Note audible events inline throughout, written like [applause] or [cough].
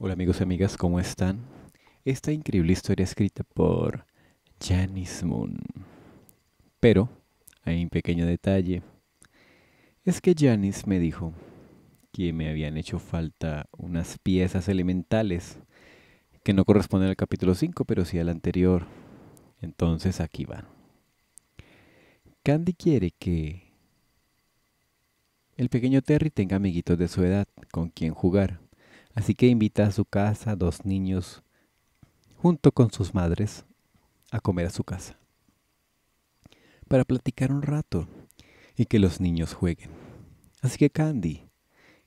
Hola amigos y amigas, ¿cómo están? Esta increíble historia escrita por Janice Moon. Pero, hay un pequeño detalle. Es que Janice me dijo que me habían hecho falta unas piezas elementales que no corresponden al capítulo 5, pero sí al anterior. Entonces aquí van. Candy quiere que el pequeño Terry tenga amiguitos de su edad con quien jugar Así que invita a su casa dos niños junto con sus madres a comer a su casa para platicar un rato y que los niños jueguen. Así que Candy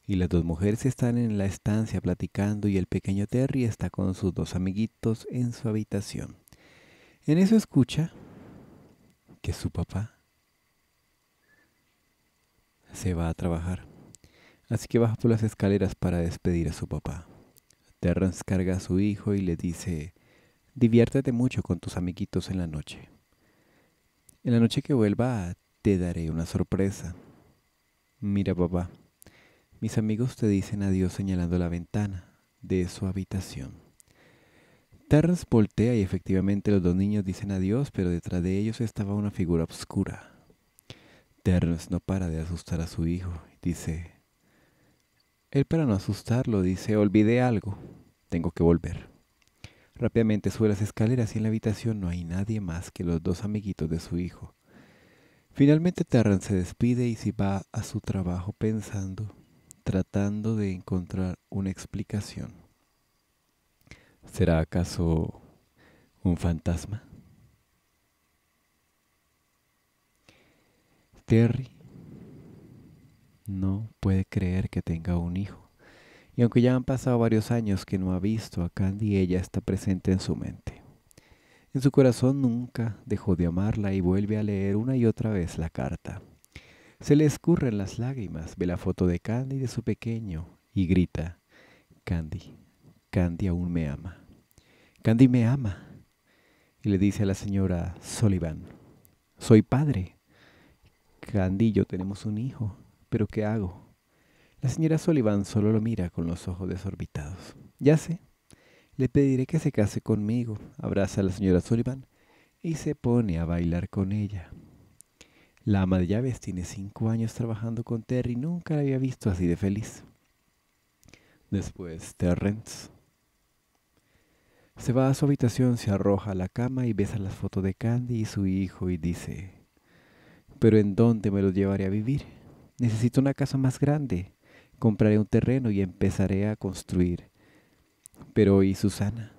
y las dos mujeres están en la estancia platicando y el pequeño Terry está con sus dos amiguitos en su habitación. En eso escucha que su papá se va a trabajar. Así que baja por las escaleras para despedir a su papá. Terrence carga a su hijo y le dice, diviértete mucho con tus amiguitos en la noche. En la noche que vuelva te daré una sorpresa. Mira papá, mis amigos te dicen adiós señalando la ventana de su habitación. Terrence voltea y efectivamente los dos niños dicen adiós, pero detrás de ellos estaba una figura oscura. Terrence no para de asustar a su hijo y dice, él para no asustarlo dice, olvidé algo, tengo que volver. Rápidamente sube las escaleras y en la habitación no hay nadie más que los dos amiguitos de su hijo. Finalmente Terran se despide y se va a su trabajo pensando, tratando de encontrar una explicación. ¿Será acaso un fantasma? Terry no puede creer que tenga un hijo. Y aunque ya han pasado varios años que no ha visto a Candy, ella está presente en su mente. En su corazón nunca dejó de amarla y vuelve a leer una y otra vez la carta. Se le escurren las lágrimas, ve la foto de Candy de su pequeño y grita, Candy, Candy aún me ama. Candy me ama. Y le dice a la señora Sullivan, soy padre. Candy y yo tenemos un hijo. ¿Pero qué hago? La señora Sullivan solo lo mira con los ojos desorbitados. Ya sé. Le pediré que se case conmigo, abraza a la señora Sullivan y se pone a bailar con ella. La ama de llaves tiene cinco años trabajando con Terry y nunca la había visto así de feliz. Después, Terrence. Se va a su habitación, se arroja a la cama y besa las fotos de Candy y su hijo y dice, ¿pero en dónde me los llevaré a vivir? necesito una casa más grande, compraré un terreno y empezaré a construir. Pero ¿y Susana?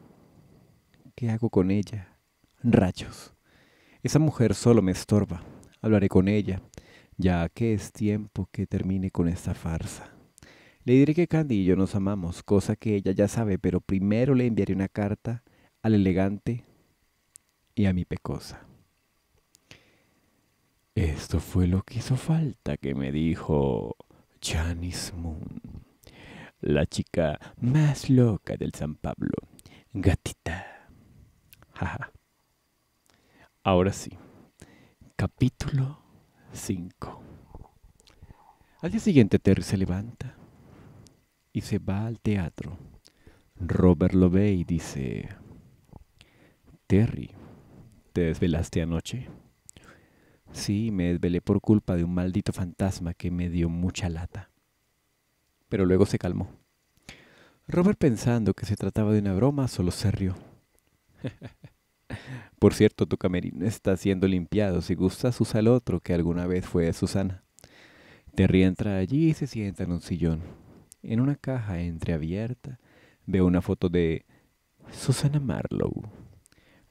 ¿Qué hago con ella? Rayos. Esa mujer solo me estorba. Hablaré con ella, ya que es tiempo que termine con esta farsa. Le diré que Candy y yo nos amamos, cosa que ella ya sabe, pero primero le enviaré una carta al elegante y a mi pecosa. Esto fue lo que hizo falta que me dijo Janice Moon, la chica más loca del San Pablo. Gatita. Ahora sí. Capítulo 5. Al día siguiente Terry se levanta y se va al teatro. Robert lo ve y dice, Terry, ¿te desvelaste anoche? Sí, me desvelé por culpa de un maldito fantasma que me dio mucha lata. Pero luego se calmó. Robert, pensando que se trataba de una broma, solo se rió. [laughs] por cierto, tu camerino está siendo limpiado. Si gustas, usa el otro que alguna vez fue de Susana. Terry entra allí y se sienta en un sillón. En una caja entreabierta, veo una foto de Susana Marlowe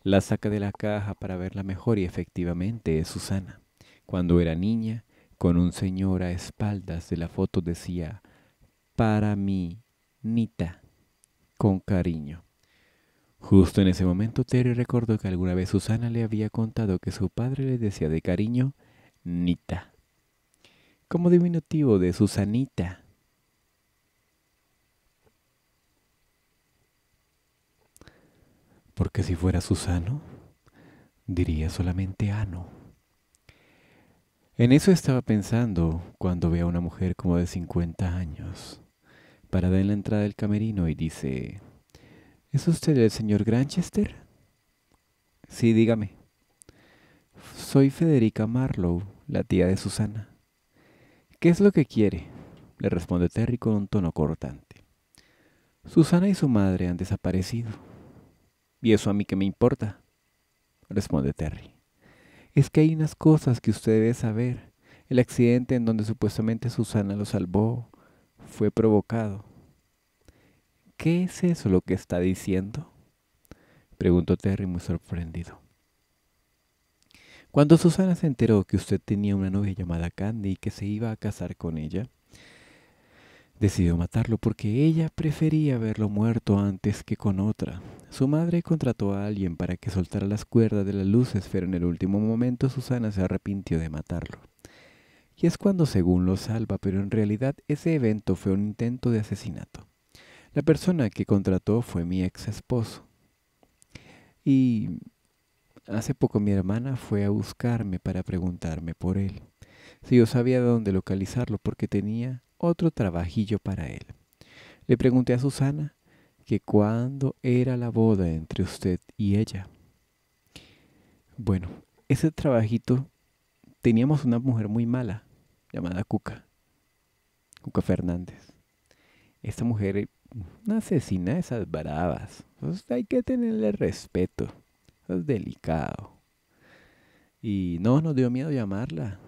la saca de la caja para verla mejor y efectivamente es Susana. Cuando era niña, con un señor a espaldas de la foto decía, para mí, Nita, con cariño. Justo en ese momento Terry recordó que alguna vez Susana le había contado que su padre le decía de cariño, Nita, como diminutivo de Susanita porque si fuera Susano, diría solamente Ano. En eso estaba pensando cuando ve a una mujer como de 50 años, parada en la entrada del camerino y dice, ¿Es usted el señor Granchester? Sí, dígame. Soy Federica Marlowe, la tía de Susana. ¿Qué es lo que quiere? le responde Terry con un tono cortante. Susana y su madre han desaparecido. ¿Y eso a mí qué me importa? Responde Terry. Es que hay unas cosas que usted debe saber. El accidente en donde supuestamente Susana lo salvó fue provocado. ¿Qué es eso lo que está diciendo? Preguntó Terry muy sorprendido. Cuando Susana se enteró que usted tenía una novia llamada Candy y que se iba a casar con ella, decidió matarlo porque ella prefería verlo muerto antes que con otra. Su madre contrató a alguien para que soltara las cuerdas de las luces, pero en el último momento Susana se arrepintió de matarlo. Y es cuando según lo salva, pero en realidad ese evento fue un intento de asesinato. La persona que contrató fue mi ex esposo. Y hace poco mi hermana fue a buscarme para preguntarme por él. Si yo sabía dónde localizarlo porque tenía otro trabajillo para él. Le pregunté a Susana que cuándo era la boda entre usted y ella. Bueno, ese trabajito teníamos una mujer muy mala llamada Cuca, Cuca Fernández. Esta mujer, una asesina de esas bravas. Pues, hay que tenerle respeto. Es delicado. Y no, nos dio miedo llamarla.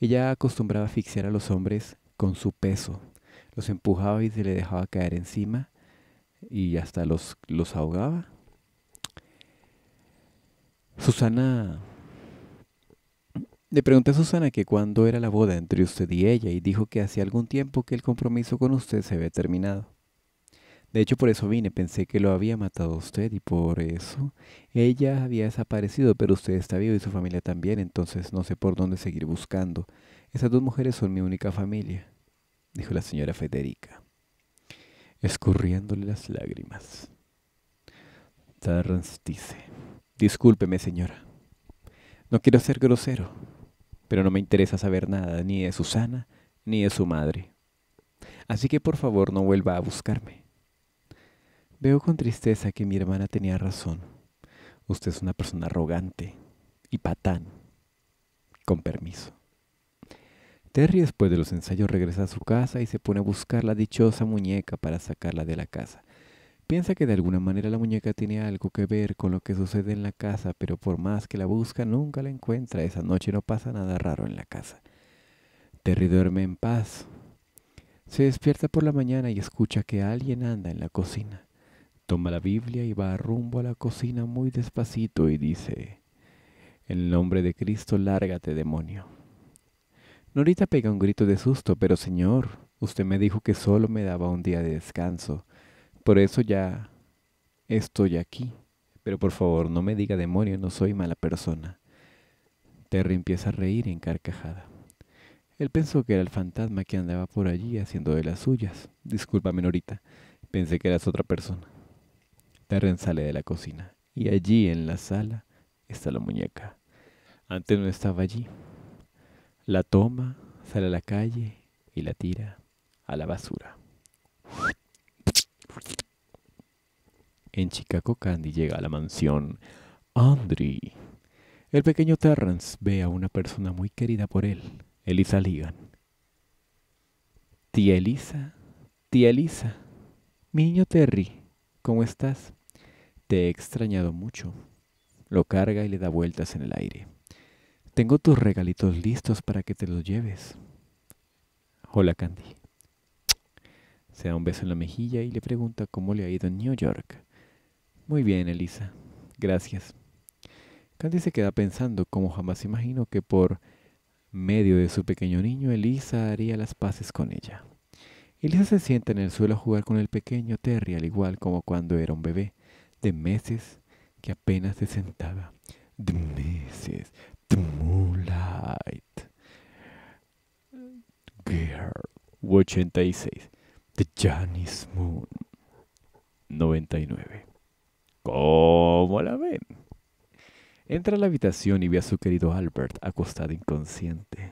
Ella acostumbraba a asfixiar a los hombres con su peso. Los empujaba y se le dejaba caer encima y hasta los, los ahogaba. Susana... Le pregunté a Susana que cuándo era la boda entre usted y ella y dijo que hacía algún tiempo que el compromiso con usted se había terminado. De hecho, por eso vine, pensé que lo había matado usted y por eso ella había desaparecido, pero usted está vivo y su familia también, entonces no sé por dónde seguir buscando. Esas dos mujeres son mi única familia dijo la señora Federica, escurriéndole las lágrimas. Tarrance dice, discúlpeme señora, no quiero ser grosero, pero no me interesa saber nada ni de Susana ni de su madre. Así que por favor no vuelva a buscarme. Veo con tristeza que mi hermana tenía razón. Usted es una persona arrogante y patán. Con permiso. Terry después de los ensayos regresa a su casa y se pone a buscar la dichosa muñeca para sacarla de la casa. Piensa que de alguna manera la muñeca tiene algo que ver con lo que sucede en la casa, pero por más que la busca nunca la encuentra. Esa noche no pasa nada raro en la casa. Terry duerme en paz. Se despierta por la mañana y escucha que alguien anda en la cocina. Toma la Biblia y va rumbo a la cocina muy despacito y dice, En el nombre de Cristo, lárgate, demonio. Norita pega un grito de susto, pero señor, usted me dijo que solo me daba un día de descanso. Por eso ya estoy aquí. Pero por favor, no me diga demonio, no soy mala persona. Terry empieza a reír en carcajada. Él pensó que era el fantasma que andaba por allí haciendo de las suyas. Discúlpame, Norita. Pensé que eras otra persona. Terry sale de la cocina y allí en la sala está la muñeca. Antes no estaba allí. La toma, sale a la calle y la tira a la basura. En Chicago, Candy llega a la mansión Andri. El pequeño Terrence ve a una persona muy querida por él, Elisa Ligan. Tía Elisa, tía Elisa, mi niño Terry, ¿cómo estás? Te he extrañado mucho. Lo carga y le da vueltas en el aire. Tengo tus regalitos listos para que te los lleves. Hola Candy. Se da un beso en la mejilla y le pregunta cómo le ha ido en New York. Muy bien, Elisa. Gracias. Candy se queda pensando como jamás imagino que por medio de su pequeño niño Elisa haría las paces con ella. Elisa se sienta en el suelo a jugar con el pequeño Terry al igual como cuando era un bebé de meses que apenas se sentaba. De meses, Moonlight. Girl. 86. The Janice Moon. 99. ¿Cómo la ven? Entra a la habitación y ve a su querido Albert acostado inconsciente.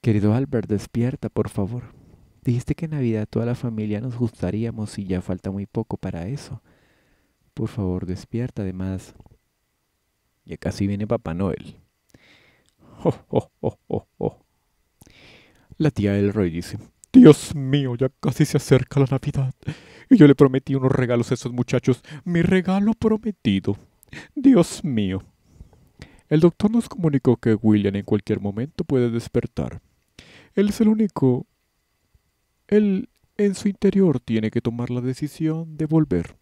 Querido Albert, despierta, por favor. Dijiste que en Navidad toda la familia nos gustaríamos y ya falta muy poco para eso. Por favor, despierta. Además, ya casi viene Papá Noel. la tía Elroy dice, Dios mío, ya casi se acerca la Navidad. Y yo le prometí unos regalos a esos muchachos. Mi regalo prometido. Dios mío. El doctor nos comunicó que William en cualquier momento puede despertar. Él es el único... Él en su interior tiene que tomar la decisión de volver.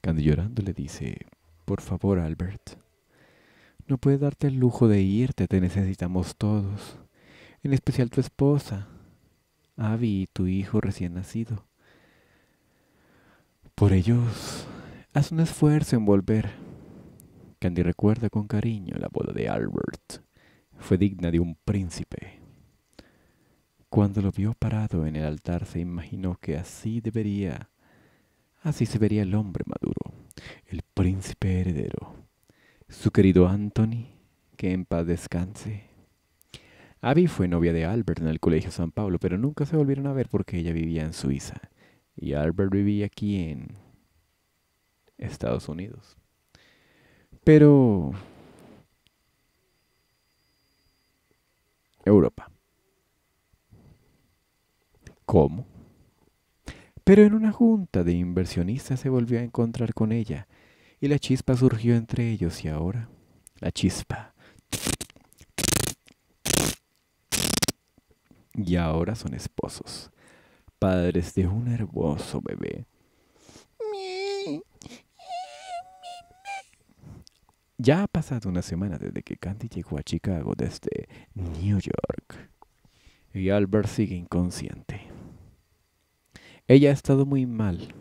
Candy llorando le dice, por favor, Albert. No puede darte el lujo de irte, te necesitamos todos. En especial tu esposa, Abby y tu hijo recién nacido. Por ellos, haz un esfuerzo en volver. Candy recuerda con cariño la boda de Albert. Fue digna de un príncipe. Cuando lo vio parado en el altar se imaginó que así debería, así se vería el hombre maduro el príncipe heredero, su querido Anthony, que en paz descanse. Abby fue novia de Albert en el Colegio San Pablo, pero nunca se volvieron a ver porque ella vivía en Suiza y Albert vivía aquí en Estados Unidos. Pero... Europa. ¿Cómo? Pero en una junta de inversionistas se volvió a encontrar con ella y la chispa surgió entre ellos y ahora la chispa. Y ahora son esposos, padres de un hermoso bebé. Ya ha pasado una semana desde que Candy llegó a Chicago desde New York y Albert sigue inconsciente. Ella ha estado muy mal.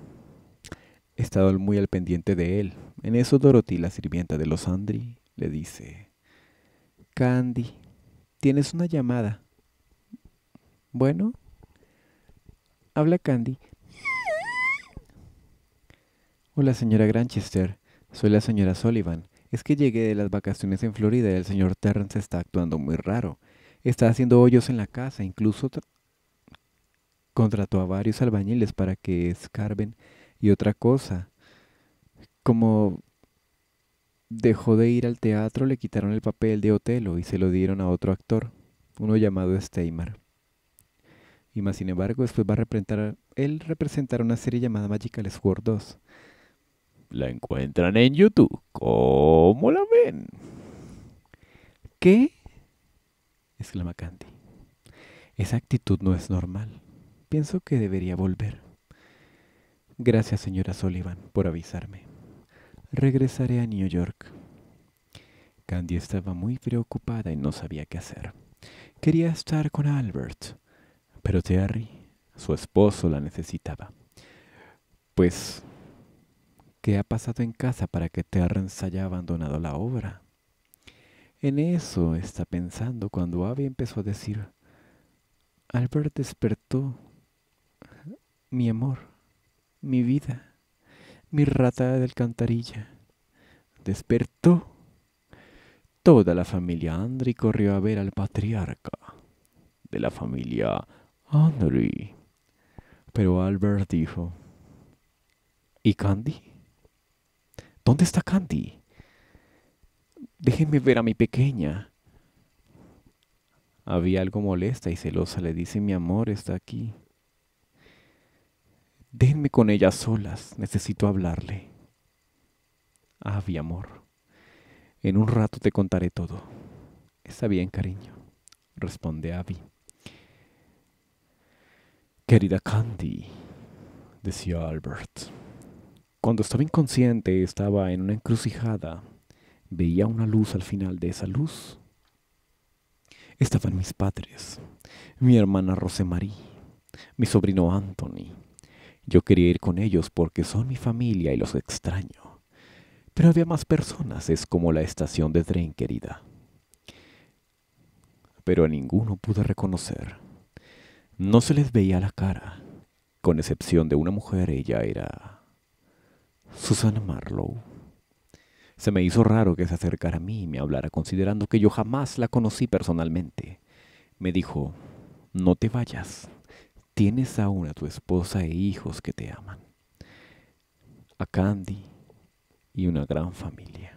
He estado muy al pendiente de él. En eso Dorothy, la sirvienta de los Andri, le dice, Candy, tienes una llamada. Bueno, habla Candy. Hola señora Granchester, soy la señora Sullivan. Es que llegué de las vacaciones en Florida y el señor Terrence está actuando muy raro. Está haciendo hoyos en la casa, incluso Contrató a varios albañiles para que escarben y otra cosa. Como dejó de ir al teatro, le quitaron el papel de Otelo y se lo dieron a otro actor, uno llamado Steymar. Y más sin embargo, después va a representar, él representará una serie llamada Magical Sword 2. La encuentran en YouTube. ¿Cómo la ven? ¿Qué? exclama Candy. Esa actitud no es normal. Pienso que debería volver. Gracias, señora Sullivan, por avisarme. Regresaré a New York. Candy estaba muy preocupada y no sabía qué hacer. Quería estar con Albert, pero Terry, su esposo, la necesitaba. Pues, ¿qué ha pasado en casa para que Terrence haya abandonado la obra? En eso está pensando cuando Abby empezó a decir, Albert despertó mi amor, mi vida, mi rata de alcantarilla. Despertó. Toda la familia Andri corrió a ver al patriarca de la familia Andri. Pero Albert dijo, ¿y Candy? ¿Dónde está Candy? Déjenme ver a mi pequeña. Había algo molesta y celosa. Le dice, mi amor está aquí. Denme con ellas solas, necesito hablarle. Avi, ah, amor, en un rato te contaré todo. Está bien, cariño, responde Abby. Querida Candy, decía Albert. Cuando estaba inconsciente, estaba en una encrucijada. Veía una luz al final de esa luz. Estaban mis padres, mi hermana Rosemarie, mi sobrino Anthony, yo quería ir con ellos porque son mi familia y los extraño. Pero había más personas, es como la estación de tren querida. Pero a ninguno pude reconocer. No se les veía la cara. Con excepción de una mujer, ella era Susana Marlowe. Se me hizo raro que se acercara a mí y me hablara considerando que yo jamás la conocí personalmente. Me dijo, no te vayas. Tienes aún a tu esposa e hijos que te aman, a Candy y una gran familia.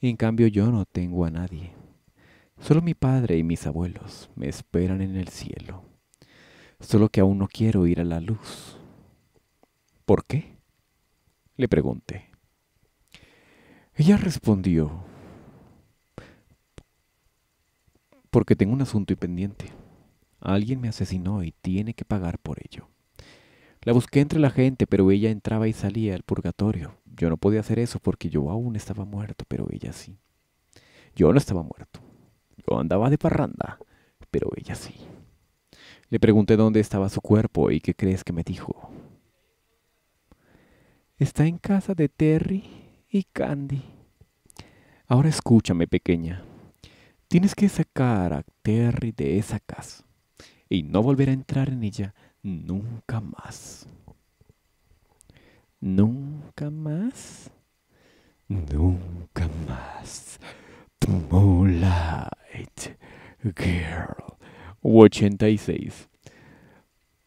En cambio yo no tengo a nadie. Solo mi padre y mis abuelos me esperan en el cielo. Solo que aún no quiero ir a la luz. ¿Por qué? Le pregunté. Ella respondió, porque tengo un asunto pendiente. Alguien me asesinó y tiene que pagar por ello. La busqué entre la gente, pero ella entraba y salía al purgatorio. Yo no podía hacer eso porque yo aún estaba muerto, pero ella sí. Yo no estaba muerto. Yo andaba de parranda, pero ella sí. Le pregunté dónde estaba su cuerpo y qué crees que me dijo. Está en casa de Terry y Candy. Ahora escúchame, pequeña. Tienes que sacar a Terry de esa casa y no volver a entrar en ella nunca más. Nunca más. Nunca más. The Moonlight Girl 86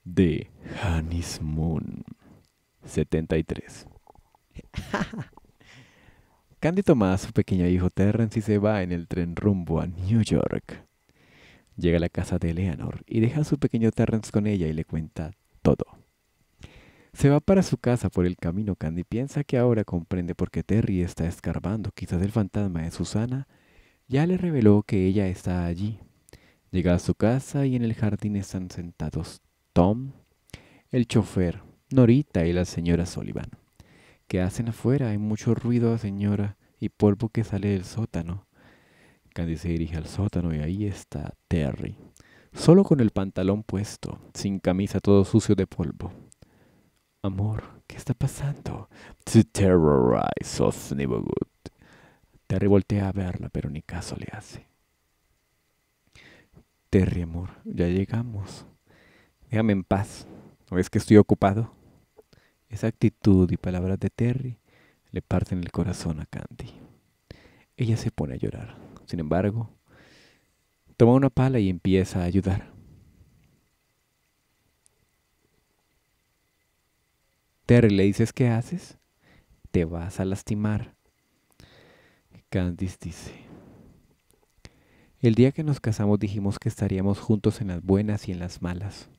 de Hannis Moon 73. [laughs] Candy Tomás, su pequeña hijo Terrence, y se va en el tren rumbo a New York. Llega a la casa de Eleanor y deja a su pequeño Terrence con ella y le cuenta todo. Se va para su casa por el camino. Candy piensa que ahora comprende por qué Terry está escarbando. Quizás el fantasma de Susana ya le reveló que ella está allí. Llega a su casa y en el jardín están sentados Tom, el chofer, Norita y la señora Sullivan. ¿Qué hacen afuera? Hay mucho ruido, señora, y polvo que sale del sótano. Candy se dirige al sótano y ahí está Terry, solo con el pantalón puesto, sin camisa todo sucio de polvo. Amor, ¿qué está pasando? Terry voltea a verla, pero ni caso le hace. Terry, amor, ya llegamos. Déjame en paz. ¿No ves que estoy ocupado? Esa actitud y palabras de Terry le parten el corazón a Candy. Ella se pone a llorar. Sin embargo, toma una pala y empieza a ayudar. Terry le dices, ¿qué haces? Te vas a lastimar. Candice dice, el día que nos casamos dijimos que estaríamos juntos en las buenas y en las malas.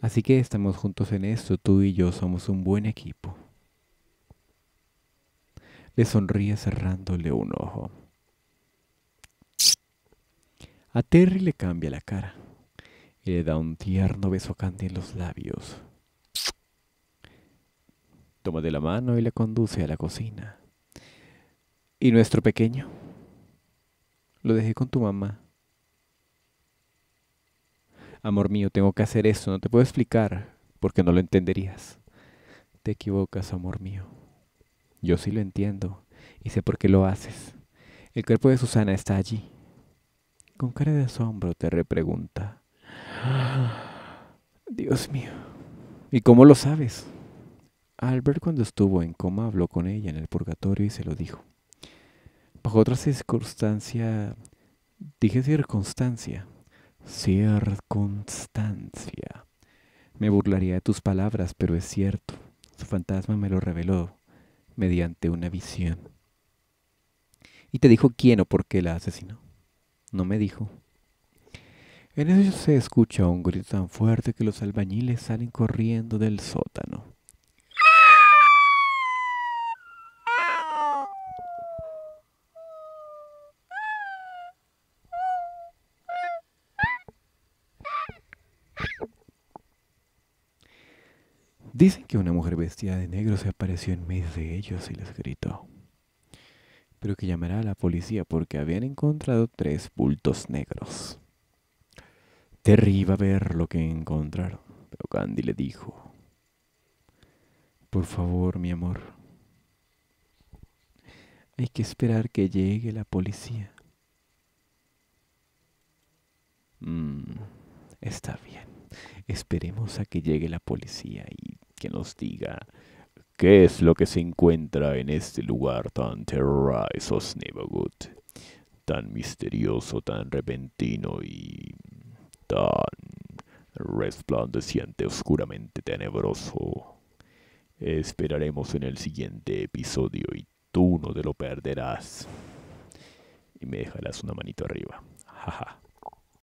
Así que estamos juntos en esto, tú y yo somos un buen equipo. Le sonríe cerrándole un ojo. A Terry le cambia la cara y le da un tierno beso candy en los labios. Toma de la mano y le conduce a la cocina. ¿Y nuestro pequeño? Lo dejé con tu mamá. Amor mío, tengo que hacer eso, no te puedo explicar, porque no lo entenderías. Te equivocas, amor mío. Yo sí lo entiendo, y sé por qué lo haces. El cuerpo de Susana está allí, con cara de asombro te repregunta. Dios mío. ¿Y cómo lo sabes? Albert cuando estuvo en coma habló con ella en el purgatorio y se lo dijo. Bajo otra circunstancia, dije circunstancia, circunstancia. Me burlaría de tus palabras, pero es cierto. Su fantasma me lo reveló mediante una visión. Y te dijo quién o por qué la asesinó no me dijo. En eso se escucha un grito tan fuerte que los albañiles salen corriendo del sótano. Dicen que una mujer vestida de negro se apareció en medio de ellos y les gritó pero que llamará a la policía porque habían encontrado tres bultos negros. Terry iba a ver lo que encontraron, pero Candy le dijo, Por favor, mi amor, hay que esperar que llegue la policía. Mm, está bien, esperemos a que llegue la policía y que nos diga ¿Qué es lo que se encuentra en este lugar tan terrorizado, Snevagut? Tan misterioso, tan repentino y tan resplandeciente, oscuramente tenebroso. Esperaremos en el siguiente episodio y tú no te lo perderás. Y me dejarás una manito arriba. Jaja.